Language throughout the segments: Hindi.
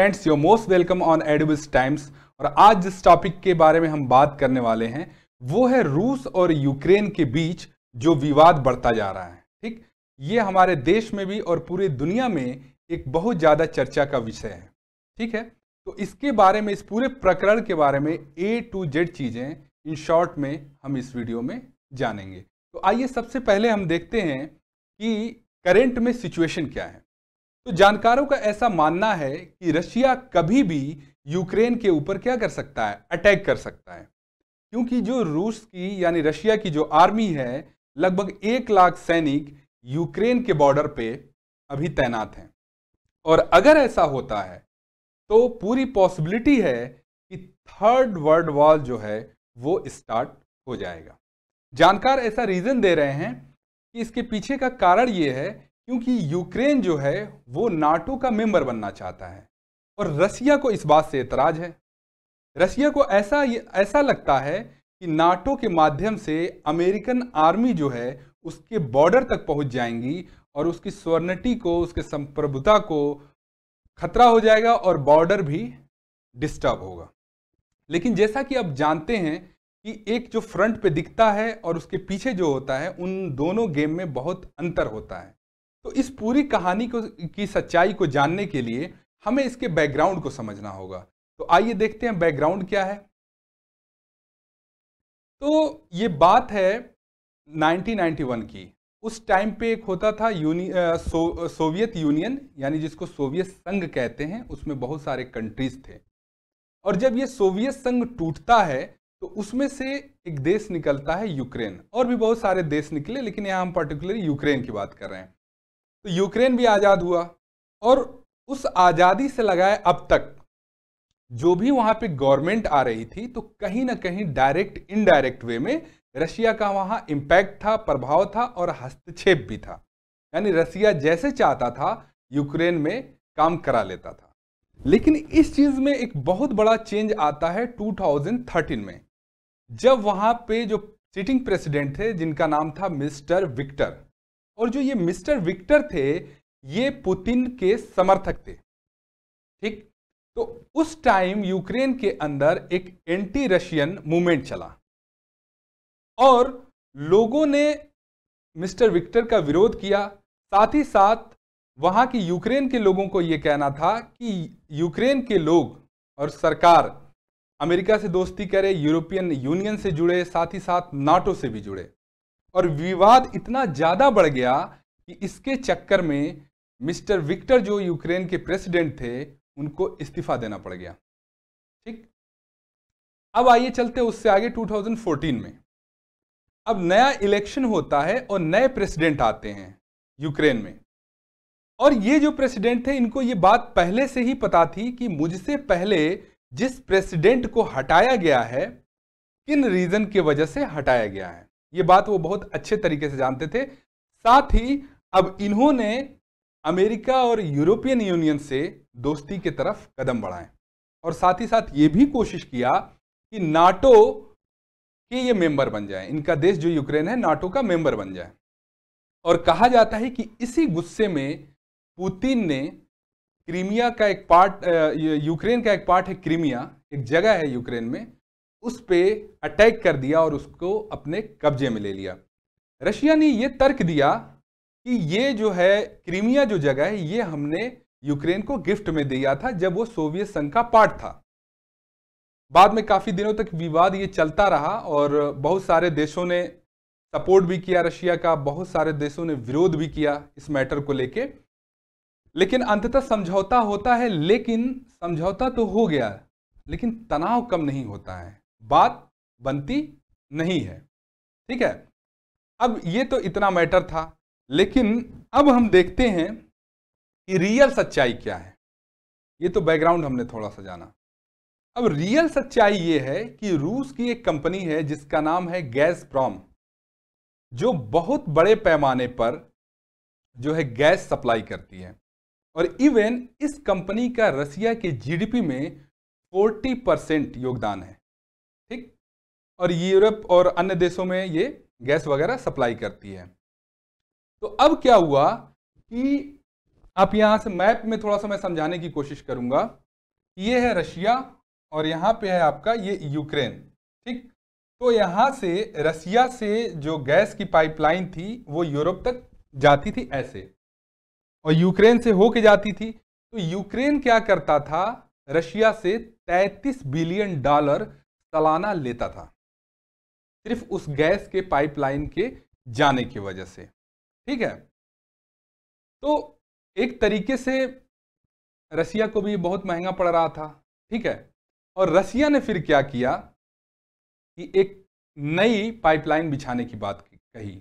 friends your most welcome on advice times और आज जिस टॉपिक के बारे में हम बात करने वाले हैं वो है रूस और यूक्रेन के बीच जो विवाद बढ़ता जा रहा है ठीक ये हमारे देश में भी और पूरी दुनिया में एक बहुत ज़्यादा चर्चा का विषय है ठीक है तो इसके बारे में इस पूरे प्रकरण के बारे में ए टू जेड चीज़ें इन शॉर्ट में हम इस वीडियो में जानेंगे तो आइए सबसे पहले हम देखते हैं कि करेंट में सिचुएशन क्या है तो जानकारों का ऐसा मानना है कि रशिया कभी भी यूक्रेन के ऊपर क्या कर सकता है अटैक कर सकता है क्योंकि जो रूस की यानी रशिया की जो आर्मी है लगभग एक लाख सैनिक यूक्रेन के बॉर्डर पे अभी तैनात हैं और अगर ऐसा होता है तो पूरी पॉसिबिलिटी है कि थर्ड वर्ल्ड वॉर जो है वो स्टार्ट हो जाएगा जानकार ऐसा रीज़न दे रहे हैं कि इसके पीछे का कारण ये है क्योंकि यूक्रेन जो है वो नाटो का मेंबर बनना चाहता है और रसिया को इस बात से एतराज है रसिया को ऐसा ऐसा लगता है कि नाटो के माध्यम से अमेरिकन आर्मी जो है उसके बॉर्डर तक पहुंच जाएंगी और उसकी स्वर्णटी को उसके संप्रभुता को खतरा हो जाएगा और बॉर्डर भी डिस्टर्ब होगा लेकिन जैसा कि आप जानते हैं कि एक जो फ्रंट पे दिखता है और उसके पीछे जो होता है उन दोनों गेम में बहुत अंतर होता है तो इस पूरी कहानी को की सच्चाई को जानने के लिए हमें इसके बैकग्राउंड को समझना होगा तो आइए देखते हैं बैकग्राउंड क्या है तो ये बात है 1991 की उस टाइम पे एक होता था यूनि सो, सोवियत यूनियन यानी जिसको सोवियत संघ कहते हैं उसमें बहुत सारे कंट्रीज थे और जब ये सोवियत संघ टूटता है तो उसमें से एक देश निकलता है यूक्रेन और भी बहुत सारे देश निकले लेकिन यहाँ हम पर्टिकुलरली यूक्रेन की बात कर रहे हैं तो यूक्रेन भी आज़ाद हुआ और उस आज़ादी से लगाए अब तक जो भी वहाँ पे गवर्नमेंट आ रही थी तो कहीं ना कहीं डायरेक्ट इनडायरेक्ट वे में रशिया का वहाँ इम्पैक्ट था प्रभाव था और हस्तक्षेप भी था यानी रसिया जैसे चाहता था यूक्रेन में काम करा लेता था लेकिन इस चीज में एक बहुत बड़ा चेंज आता है 2013 में जब वहां पे जो सिटिंग प्रेसिडेंट थे जिनका नाम था मिस्टर विक्टर और जो ये मिस्टर विक्टर थे ये पुतिन के समर्थक थे ठीक तो उस टाइम यूक्रेन के अंदर एक एंटी रशियन मूवमेंट चला और लोगों ने मिस्टर विक्टर का विरोध किया साथ ही साथ वहां की यूक्रेन के लोगों को यह कहना था कि यूक्रेन के लोग और सरकार अमेरिका से दोस्ती करे यूरोपियन यूनियन से जुड़े साथ ही साथ नाटो से भी जुड़े और विवाद इतना ज़्यादा बढ़ गया कि इसके चक्कर में मिस्टर विक्टर जो यूक्रेन के प्रेसिडेंट थे उनको इस्तीफा देना पड़ गया ठीक अब आइए चलते उससे आगे 2014 में अब नया इलेक्शन होता है और नए प्रेसिडेंट आते हैं यूक्रेन में और ये जो प्रेसिडेंट थे इनको ये बात पहले से ही पता थी कि मुझसे पहले जिस प्रेसिडेंट को हटाया गया है किन रीजन की वजह से हटाया गया है ये बात वो बहुत अच्छे तरीके से जानते थे साथ ही अब इन्होंने अमेरिका और यूरोपियन यूनियन से दोस्ती की तरफ कदम बढ़ाए और साथ ही साथ ये भी कोशिश किया कि नाटो के ये मेंबर बन जाए इनका देश जो यूक्रेन है नाटो का मेंबर बन जाए और कहा जाता है कि इसी गुस्से में पुतिन ने क्रीमिया का एक पार्ट यूक्रेन का एक पार्ट है क्रीमिया एक जगह है यूक्रेन में उस पर अटैक कर दिया और उसको अपने कब्जे में ले लिया रशिया ने यह तर्क दिया कि ये जो है क्रीमिया जो जगह है ये हमने यूक्रेन को गिफ्ट में दिया था जब वो सोवियत संघ का पार्ट था बाद में काफ़ी दिनों तक विवाद ये चलता रहा और बहुत सारे देशों ने सपोर्ट भी किया रशिया का बहुत सारे देशों ने विरोध भी किया इस मैटर को लेके लेकिन अंततः समझौता होता है लेकिन समझौता तो हो गया लेकिन तनाव कम नहीं होता है बात बनती नहीं है ठीक है अब ये तो इतना मैटर था लेकिन अब हम देखते हैं कि रियल सच्चाई क्या है ये तो बैकग्राउंड हमने थोड़ा सा जाना अब रियल सच्चाई ये है कि रूस की एक कंपनी है जिसका नाम है गैस प्रॉम जो बहुत बड़े पैमाने पर जो है गैस सप्लाई करती है और इवन इस कंपनी का रसिया के जीडीपी में 40 परसेंट योगदान है और यूरोप और अन्य देशों में ये गैस वगैरह सप्लाई करती है तो अब क्या हुआ कि आप यहाँ से मैप में थोड़ा सा मैं समझाने की कोशिश करूँगा ये है रशिया और यहाँ पे है आपका ये यूक्रेन ठीक तो यहाँ से रशिया से जो गैस की पाइपलाइन थी वो यूरोप तक जाती थी ऐसे और यूक्रेन से होके जाती थी तो यूक्रेन क्या करता था रशिया से 33 बिलियन डॉलर सालाना लेता था सिर्फ उस गैस के पाइपलाइन के जाने की वजह से ठीक है तो एक तरीके से रसिया को भी बहुत महंगा पड़ रहा था ठीक है और रसिया ने फिर क्या किया कि एक नई पाइपलाइन बिछाने की बात कही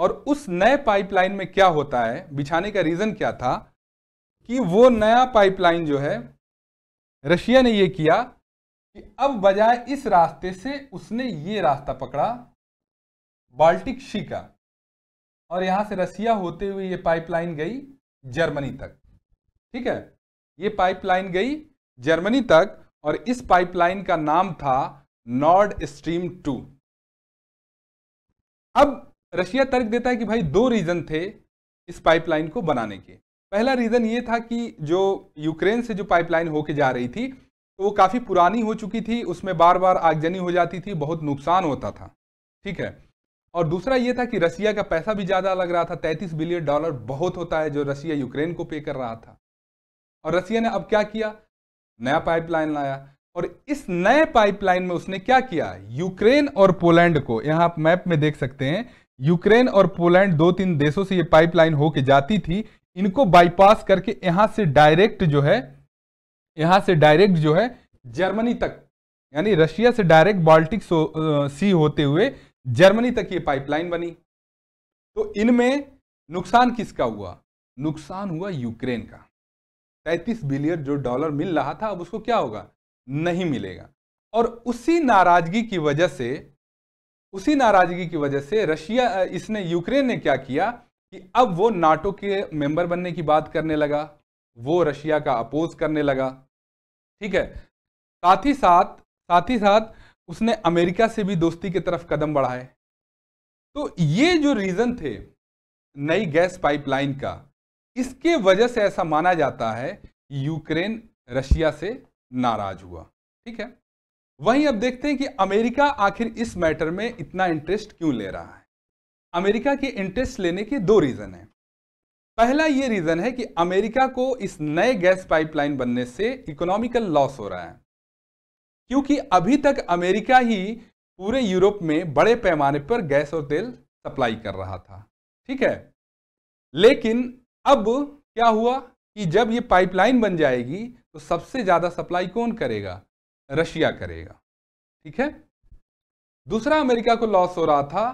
और उस नए पाइपलाइन में क्या होता है बिछाने का रीज़न क्या था कि वो नया पाइपलाइन जो है रशिया ने ये किया कि अब बजाय इस रास्ते से उसने ये रास्ता पकड़ा बाल्टिक शी का और यहां से रसिया होते हुए ये पाइपलाइन गई जर्मनी तक ठीक है ये पाइपलाइन गई जर्मनी तक और इस पाइपलाइन का नाम था नॉर्ड स्ट्रीम टू अब रशिया तर्क देता है कि भाई दो रीज़न थे इस पाइपलाइन को बनाने के पहला रीज़न ये था कि जो यूक्रेन से जो पाइपलाइन होके जा रही थी तो वो काफ़ी पुरानी हो चुकी थी उसमें बार बार आगजनी हो जाती थी बहुत नुकसान होता था ठीक है और दूसरा ये था कि रसिया का पैसा भी ज़्यादा लग रहा था तैंतीस बिलियन डॉलर बहुत होता है जो रसिया यूक्रेन को पे कर रहा था और रसिया ने अब क्या किया नया पाइपलाइन लाया और इस नए पाइपलाइन में उसने क्या किया यूक्रेन और पोलैंड को यहाँ आप मैप में देख सकते हैं यूक्रेन और पोलैंड दो तीन देशों से ये पाइपलाइन होके जाती थी इनको बाईपास करके यहाँ से डायरेक्ट जो है यहाँ से डायरेक्ट जो है जर्मनी तक यानी रशिया से डायरेक्ट बाल्टिक सी होते हुए जर्मनी तक ये पाइपलाइन बनी तो इनमें नुकसान किसका हुआ नुकसान हुआ यूक्रेन का तैंतीस बिलियन जो डॉलर मिल रहा था अब उसको क्या होगा नहीं मिलेगा और उसी नाराजगी की वजह से उसी नाराजगी की वजह से रशिया इसने यूक्रेन ने क्या किया कि अब वो नाटो के मेंबर बनने की बात करने लगा वो रशिया का अपोज करने लगा ठीक है साथ ही साथ साथ ही साथ उसने अमेरिका से भी दोस्ती की तरफ कदम बढ़ाए तो ये जो रीज़न थे नई गैस पाइपलाइन का इसके वजह से ऐसा माना जाता है यूक्रेन रशिया से नाराज हुआ ठीक है वहीं अब देखते हैं कि अमेरिका आखिर इस मैटर में इतना इंटरेस्ट क्यों ले रहा है अमेरिका के इंटरेस्ट लेने के दो रीज़न हैं पहला ये रीजन है कि अमेरिका को इस नए गैस पाइपलाइन बनने से इकोनॉमिकल लॉस हो रहा है क्योंकि अभी तक अमेरिका ही पूरे यूरोप में बड़े पैमाने पर गैस और तेल सप्लाई कर रहा था ठीक है लेकिन अब क्या हुआ कि जब ये पाइपलाइन बन जाएगी तो सबसे ज़्यादा सप्लाई कौन करेगा रशिया करेगा ठीक है दूसरा अमेरिका को लॉस हो रहा था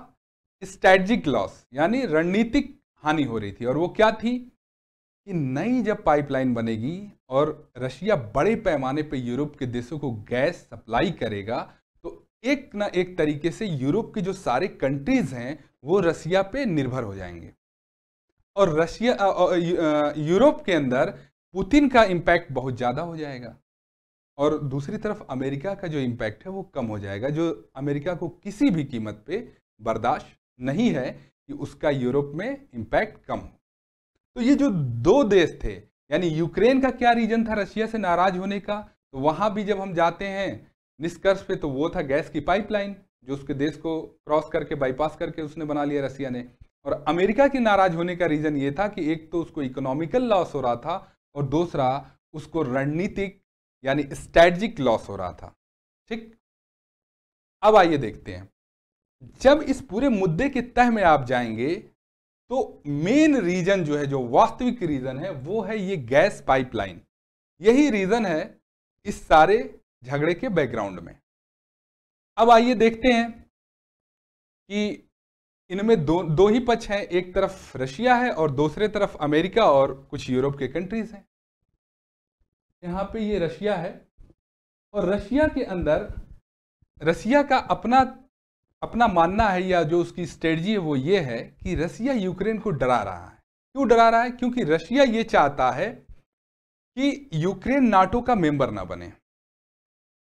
स्ट्रेटजिक लॉस यानी रणनीतिक हानि हो रही थी और वो क्या थी कि नई जब पाइपलाइन बनेगी और रशिया बड़े पैमाने पर यूरोप के देशों को गैस सप्लाई करेगा तो एक ना एक तरीके से यूरोप की जो सारे कंट्रीज हैं वो रशिया पे निर्भर हो जाएंगे और रशिया यूरोप के अंदर पुतिन का इम्पैक्ट बहुत ज़्यादा हो जाएगा और दूसरी तरफ अमेरिका का जो इम्पैक्ट है वो कम हो जाएगा जो अमेरिका को किसी भी कीमत पे बर्दाश्त नहीं है कि उसका यूरोप में इंपैक्ट कम हो तो ये जो दो देश थे यानी यूक्रेन का क्या रीजन था रशिया से नाराज होने का तो वहां भी जब हम जाते हैं निष्कर्ष पे तो वो था गैस की पाइपलाइन जो उसके देश को क्रॉस करके बाईपास करके उसने बना लिया रसिया ने और अमेरिका के नाराज होने का रीज़न ये था कि एक तो उसको इकोनॉमिकल लॉस हो रहा था और दूसरा उसको रणनीतिक यानी स्ट्रेटजिक लॉस हो रहा था ठीक अब आइए देखते हैं जब इस पूरे मुद्दे के तह में आप जाएंगे तो मेन रीजन जो है जो वास्तविक रीजन है वो है ये गैस पाइपलाइन यही रीजन है इस सारे झगड़े के बैकग्राउंड में अब आइए देखते हैं कि इनमें दो दो ही पक्ष हैं एक तरफ रशिया है और दूसरे तरफ अमेरिका और कुछ यूरोप के कंट्रीज हैं यहाँ पे ये रशिया है और रशिया के अंदर रशिया का अपना अपना मानना है या जो उसकी स्ट्रेटजी है वो ये है कि रसिया यूक्रेन को डरा रहा है क्यों डरा रहा है क्योंकि रशिया ये चाहता है कि यूक्रेन नाटो का मेंबर ना बने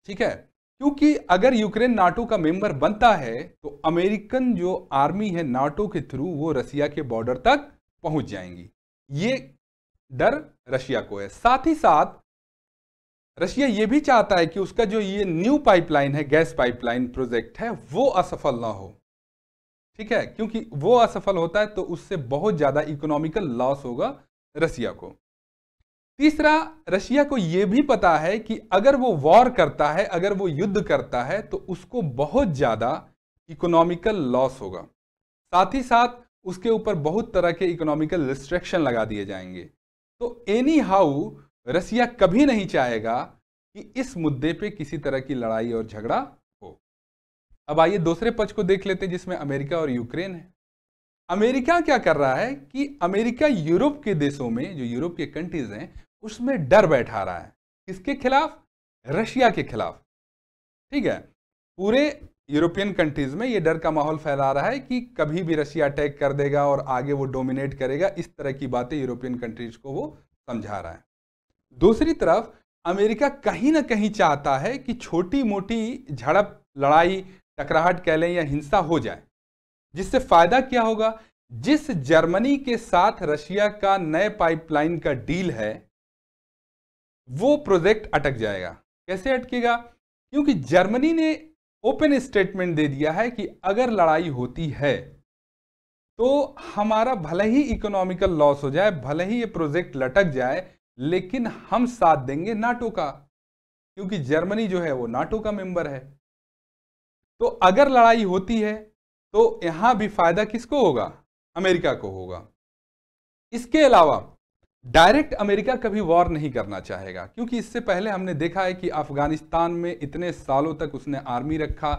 ठीक है क्योंकि अगर यूक्रेन नाटो का मेंबर बनता है तो अमेरिकन जो आर्मी है नाटो के थ्रू वो रशिया के बॉर्डर तक पहुंच जाएंगी ये डर रशिया को है साथ ही साथ रशिया ये भी चाहता है कि उसका जो ये न्यू पाइपलाइन है गैस पाइपलाइन प्रोजेक्ट है वो असफल ना हो ठीक है क्योंकि वो असफल होता है तो उससे बहुत ज़्यादा इकोनॉमिकल लॉस होगा रशिया को तीसरा रशिया को यह भी पता है कि अगर वो वॉर करता है अगर वो युद्ध करता है तो उसको बहुत ज़्यादा इकोनॉमिकल लॉस होगा साथ ही साथ उसके ऊपर बहुत तरह के इकोनॉमिकल रिस्ट्रिक्शन लगा दिए जाएंगे तो एनी हाउ रसिया कभी नहीं चाहेगा कि इस मुद्दे पे किसी तरह की लड़ाई और झगड़ा हो अब आइए दूसरे पक्ष को देख लेते हैं जिसमें अमेरिका और यूक्रेन है अमेरिका क्या कर रहा है कि अमेरिका यूरोप के देशों में जो यूरोप के कंट्रीज हैं उसमें डर बैठा रहा है किसके खिलाफ रशिया के खिलाफ ठीक है पूरे यूरोपियन कंट्रीज में ये डर का माहौल फैला रहा है कि कभी भी रशिया अटैक कर देगा और आगे वो डोमिनेट करेगा इस तरह की बातें यूरोपियन कंट्रीज को वो समझा रहा है दूसरी तरफ अमेरिका कहीं ना कहीं चाहता है कि छोटी मोटी झड़प लड़ाई टकराहट कह लें या हिंसा हो जाए जिससे फायदा क्या होगा जिस जर्मनी के साथ रशिया का नए पाइपलाइन का डील है वो प्रोजेक्ट अटक जाएगा कैसे अटकेगा क्योंकि जर्मनी ने ओपन स्टेटमेंट दे दिया है कि अगर लड़ाई होती है तो हमारा भले ही इकोनॉमिकल लॉस हो जाए भले ही ये प्रोजेक्ट लटक जाए लेकिन हम साथ देंगे नाटो का क्योंकि जर्मनी जो है वो नाटो का मेंबर है तो अगर लड़ाई होती है तो यहां भी फायदा किसको होगा अमेरिका को होगा इसके अलावा डायरेक्ट अमेरिका कभी वॉर नहीं करना चाहेगा क्योंकि इससे पहले हमने देखा है कि अफगानिस्तान में इतने सालों तक उसने आर्मी रखा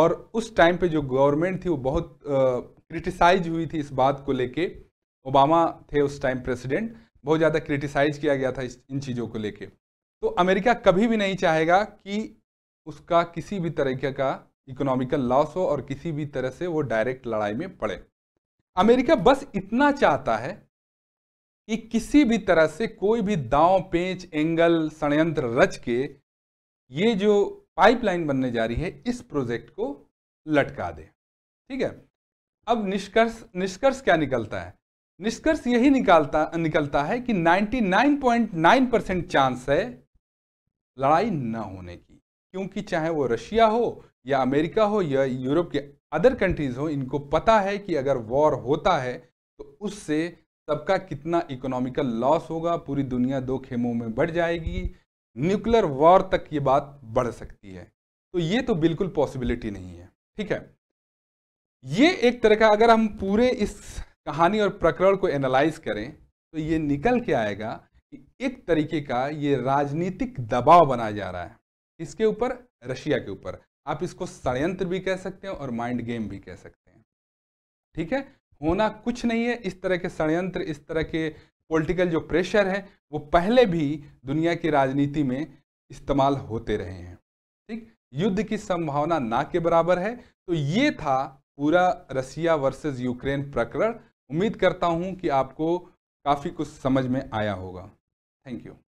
और उस टाइम पे जो गवर्नमेंट थी वो बहुत क्रिटिसाइज हुई थी इस बात को लेके ओबामा थे उस टाइम प्रेसिडेंट बहुत ज़्यादा क्रिटिसाइज किया गया था इस इन चीज़ों को लेके तो अमेरिका कभी भी नहीं चाहेगा कि उसका किसी भी तरीके का इकोनॉमिकल लॉस हो और किसी भी तरह से वो डायरेक्ट लड़ाई में पड़े अमेरिका बस इतना चाहता है कि किसी भी तरह से कोई भी दांव पेंच एंगल षडयंत्र रच के ये जो पाइपलाइन बनने जा रही है इस प्रोजेक्ट को लटका दे ठीक है अब निष्कर्ष निष्कर्ष क्या निकलता है निष्कर्ष यही निकालता निकलता है कि 99.9 परसेंट चांस है लड़ाई न होने की क्योंकि चाहे वो रशिया हो या अमेरिका हो या यूरोप के अदर कंट्रीज हो इनको पता है कि अगर वॉर होता है तो उससे सबका कितना इकोनॉमिकल लॉस होगा पूरी दुनिया दो खेमों में बढ़ जाएगी न्यूक्लियर वॉर तक ये बात बढ़ सकती है तो ये तो बिल्कुल पॉसिबिलिटी नहीं है ठीक है ये एक तरह का अगर हम पूरे इस कहानी और प्रकरण को एनालाइज करें तो ये निकल के आएगा कि एक तरीके का ये राजनीतिक दबाव बनाया जा रहा है इसके ऊपर रशिया के ऊपर आप इसको षडयंत्र भी कह सकते हैं और माइंड गेम भी कह सकते हैं ठीक है होना कुछ नहीं है इस तरह के षडयंत्र इस तरह के पॉलिटिकल जो प्रेशर है वो पहले भी दुनिया की राजनीति में इस्तेमाल होते रहे हैं ठीक युद्ध की संभावना ना के बराबर है तो ये था पूरा रसिया वर्सेस यूक्रेन प्रकरण उम्मीद करता हूँ कि आपको काफ़ी कुछ समझ में आया होगा थैंक यू